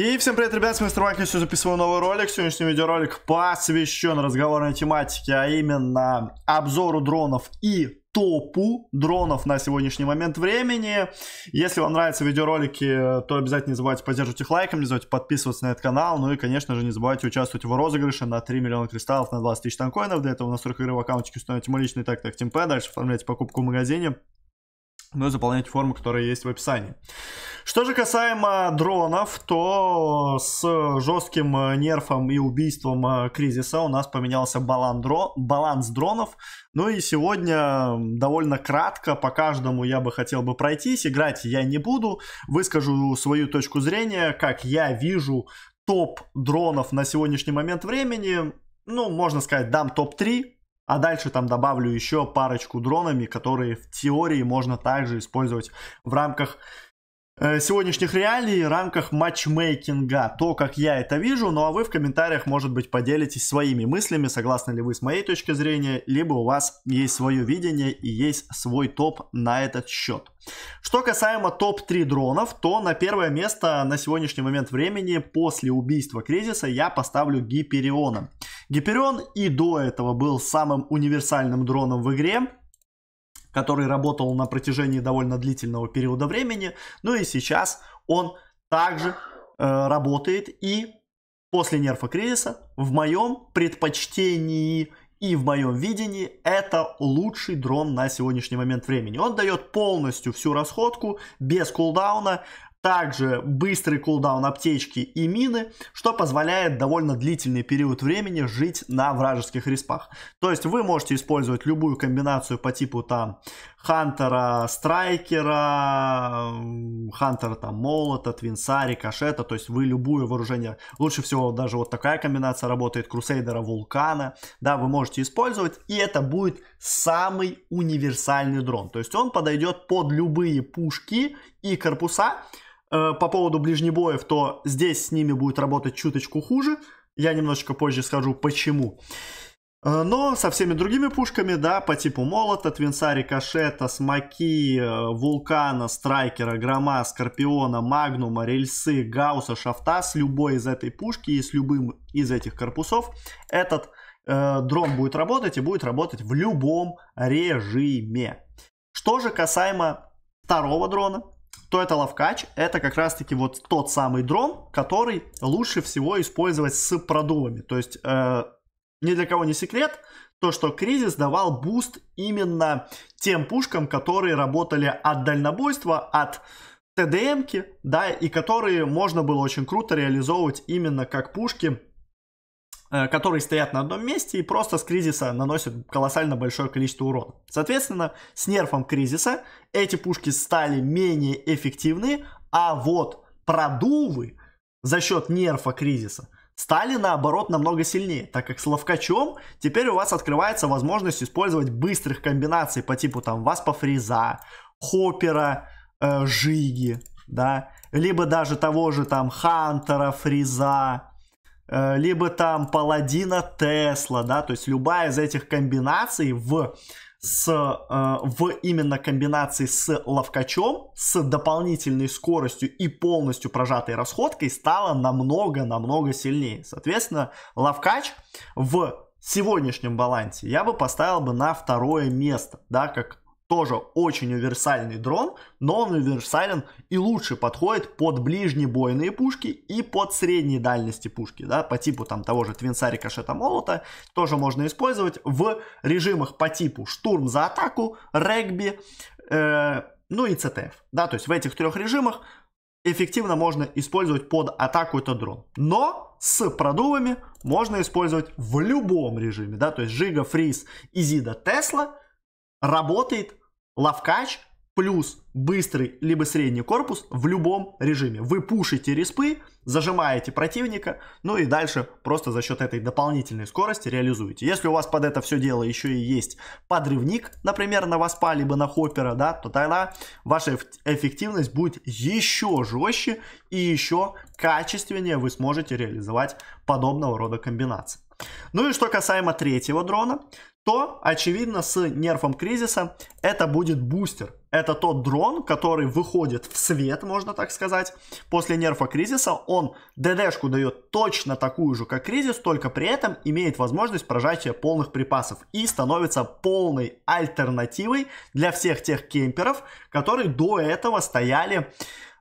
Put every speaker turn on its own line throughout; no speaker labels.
И всем привет, ребят, с вами Мистер Сегодня записываю новый ролик. Сегодняшний видеоролик посвящен разговорной тематике, а именно обзору дронов и топу дронов на сегодняшний момент времени. Если вам нравятся видеоролики, то обязательно не забывайте поддерживать их лайком, не забывайте подписываться на этот канал, ну и, конечно же, не забывайте участвовать в розыгрыше на 3 миллиона кристаллов на 20 тысяч танкоинов. Для этого в настройках игры в аккаунтике установите мой личный так так темпе, дальше оформляйте покупку в магазине, ну и заполнять форму, которая есть в описании. Что же касаемо дронов, то с жестким э, нерфом и убийством э, кризиса у нас поменялся баланс дронов. Ну и сегодня довольно кратко по каждому я бы хотел бы пройтись. Играть я не буду. Выскажу свою точку зрения, как я вижу топ дронов на сегодняшний момент времени. Ну, можно сказать, дам топ-3, а дальше там добавлю еще парочку дронами, которые в теории можно также использовать в рамках э, сегодняшних реалий в рамках матчмейкинга. То, как я это вижу. Ну а вы в комментариях, может быть, поделитесь своими мыслями, согласны ли вы с моей точки зрения, либо у вас есть свое видение и есть свой топ на этот счет. Что касаемо топ-3 дронов, то на первое место на сегодняшний момент времени после убийства кризиса я поставлю Гипериона. Гиперион и до этого был самым универсальным дроном в игре, который работал на протяжении довольно длительного периода времени. Ну и сейчас он также э, работает и после нерфа кризиса в моем предпочтении и в моем видении это лучший дрон на сегодняшний момент времени. Он дает полностью всю расходку без кулдауна, также быстрый кулдаун аптечки и мины, что позволяет довольно длительный период времени жить на вражеских респах. То есть вы можете использовать любую комбинацию по типу там Хантера, Страйкера, Хантера там Молота, Твинса, Рикошета, то есть вы любое вооружение, лучше всего даже вот такая комбинация работает, Крусейдера, Вулкана, да, вы можете использовать, и это будет самый универсальный дрон, то есть он подойдет под любые пушки и корпуса, Э, по поводу ближнебоев, то здесь с ними будет работать чуточку хуже. Я немножечко позже скажу, почему. Э, но со всеми другими пушками, да, по типу молота, твинца, рикошета, смоки, э, вулкана, страйкера, грома, скорпиона, магнума, рельсы, гауса, шафта, с любой из этой пушки и с любым из этих корпусов этот э, дрон будет работать и будет работать в любом режиме. Что же касаемо второго дрона, что это ловкач? Это как раз-таки вот тот самый дрон, который лучше всего использовать с продувами. То есть э, ни для кого не секрет, то, что кризис давал буст именно тем пушкам, которые работали от дальнобойства, от ТДМки, да, и которые можно было очень круто реализовывать именно как пушки Э, которые стоят на одном месте и просто с кризиса наносят колоссально большое количество урона. Соответственно, с нерфом кризиса эти пушки стали менее эффективны, а вот продувы за счет нерфа кризиса стали наоборот намного сильнее, так как с ловкачом теперь у вас открывается возможность использовать быстрых комбинаций по типу там васпа фриза хопера, э, жиги, да, либо даже того же там хантера, фриза Э, либо там Паладина Тесла, да, то есть любая из этих комбинаций в с, э, в именно комбинации с ловкачом, с дополнительной скоростью и полностью прожатой расходкой стала намного-намного сильнее. Соответственно, ловкач в сегодняшнем балансе я бы поставил бы на второе место, да, как тоже очень универсальный дрон, но он универсален и лучше подходит под ближнебойные пушки и под средние дальности пушки, да, по типу там того же твинца, рикошета, молота, тоже можно использовать в режимах по типу штурм за атаку, регби, э, ну и ЦТФ, да, то есть в этих трех режимах эффективно можно использовать под атаку этот дрон, но с продувами можно использовать в любом режиме, да, то есть Жига, Фриз, Изида, Тесла работает лавкач плюс быстрый либо средний корпус в любом режиме. Вы пушите респы, зажимаете противника, ну и дальше просто за счет этой дополнительной скорости реализуете. Если у вас под это все дело еще и есть подрывник, например, на Васпа, либо на Хоппера, да, то тогда ваша эффективность будет еще жестче и еще качественнее вы сможете реализовать подобного рода комбинации. Ну и что касаемо третьего дрона, то, очевидно, с нерфом кризиса это будет бустер. Это тот дрон, который выходит в свет, можно так сказать. После нерфа кризиса он ДДшку дает точно такую же, как кризис, только при этом имеет возможность прожатия полных припасов и становится полной альтернативой для всех тех кемперов, которые до этого стояли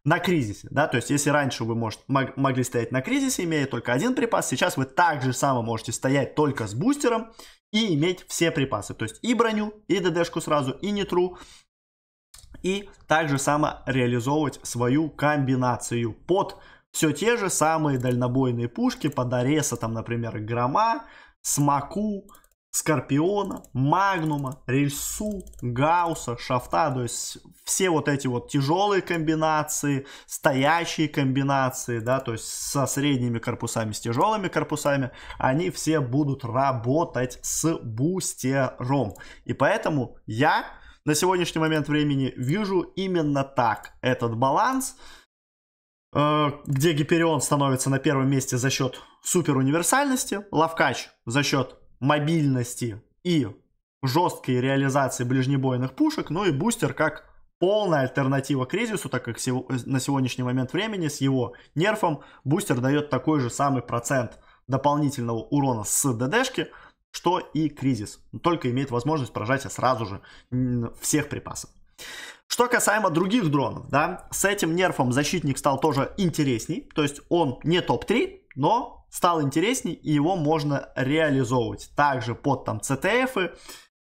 на кризисе, да, то есть если раньше вы может, мог, могли стоять на кризисе, имея только один припас, сейчас вы также само можете стоять только с бустером и иметь все припасы. То есть и броню, и ДДшку сразу, и нетру, и также само реализовывать свою комбинацию под все те же самые дальнобойные пушки, под Ареса, там, например, Грома, Смаку, Скорпиона, Магнума, Рельсу, Гауса, Шафта, то есть все вот эти вот тяжелые комбинации, стоящие комбинации, да, то есть со средними корпусами, с тяжелыми корпусами, они все будут работать с бустером. И поэтому я на сегодняшний момент времени вижу именно так этот баланс, э, где Гиперион становится на первом месте за счет супер универсальности, Лавкач за счет мобильности и жесткой реализации ближнебойных пушек, ну и бустер как полная альтернатива кризису, так как э, на сегодняшний момент времени с его нерфом бустер дает такой же самый процент дополнительного урона с ДДшки, что и кризис. Только имеет возможность прожать сразу же всех припасов. Что касаемо других дронов, да, с этим нерфом защитник стал тоже интересней, то есть он не топ-3, но стал интересней, и его можно реализовывать. Также под там CTF,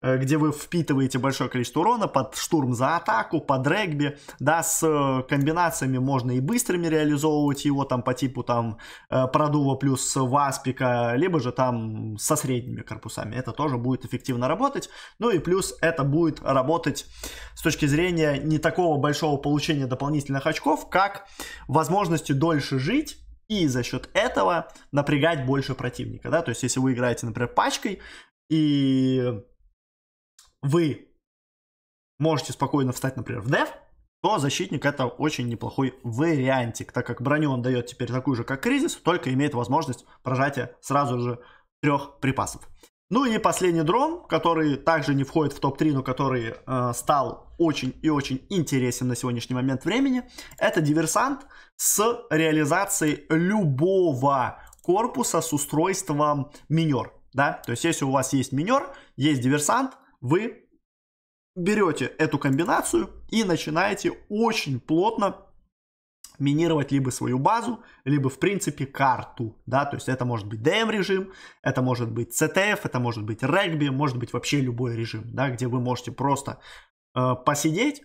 э, где вы впитываете большое количество урона под штурм за атаку, под регби, да, с э, комбинациями можно и быстрыми реализовывать его там по типу там э, продува плюс васпика, либо же там со средними корпусами, это тоже будет эффективно работать, ну и плюс это будет работать с точки зрения не такого большого получения дополнительных очков, как возможности дольше жить, и за счет этого напрягать больше противника, да, то есть если вы играете, например, пачкой, и вы можете спокойно встать, например, в деф, то защитник это очень неплохой вариантик, так как броню он дает теперь такую же, как кризис, только имеет возможность прожатия сразу же трех припасов. Ну и последний дрон, который также не входит в топ-3, но который э, стал очень и очень интересен на сегодняшний момент времени, это диверсант с реализацией любого корпуса с устройством минер. Да? То есть если у вас есть минер, есть диверсант, вы берете эту комбинацию и начинаете очень плотно минировать либо свою базу, либо, в принципе, карту, да, то есть это может быть DM-режим, это может быть CTF, это может быть регби, может быть вообще любой режим, да, где вы можете просто э, посидеть,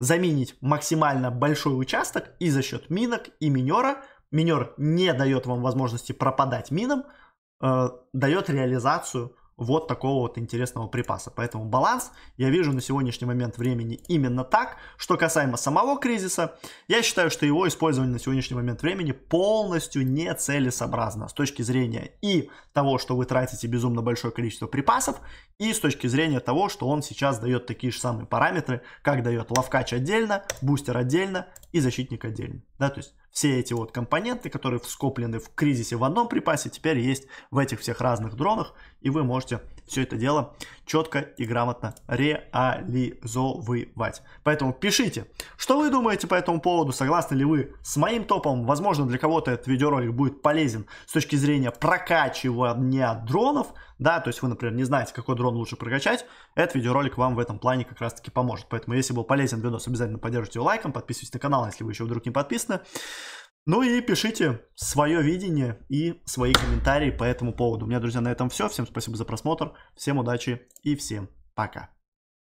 заминить максимально большой участок и за счет минок и минера, минер не дает вам возможности пропадать минам, э, дает реализацию вот такого вот интересного припаса. Поэтому баланс я вижу на сегодняшний момент времени именно так. Что касаемо самого кризиса, я считаю, что его использование на сегодняшний момент времени полностью нецелесообразно с точки зрения и того, что вы тратите безумно большое количество припасов, и с точки зрения того, что он сейчас дает такие же самые параметры, как дает ловкач отдельно, бустер отдельно и защитник отдельно. Да, то есть все эти вот компоненты, которые скоплены в кризисе в одном припасе, теперь есть в этих всех разных дронах, и вы можете все это дело четко и грамотно реализовывать. Поэтому пишите, что вы думаете по этому поводу, согласны ли вы с моим топом. Возможно, для кого-то этот видеоролик будет полезен с точки зрения прокачивания дронов, да, то есть вы, например, не знаете, какой дрон лучше прокачать, этот видеоролик вам в этом плане как раз-таки поможет. Поэтому, если был полезен видос, обязательно поддержите его лайком, подписывайтесь на канал, если вы еще вдруг не подписаны. Ну и пишите свое видение и свои комментарии по этому поводу. У меня, друзья, на этом все. Всем спасибо за просмотр, всем удачи и всем пока.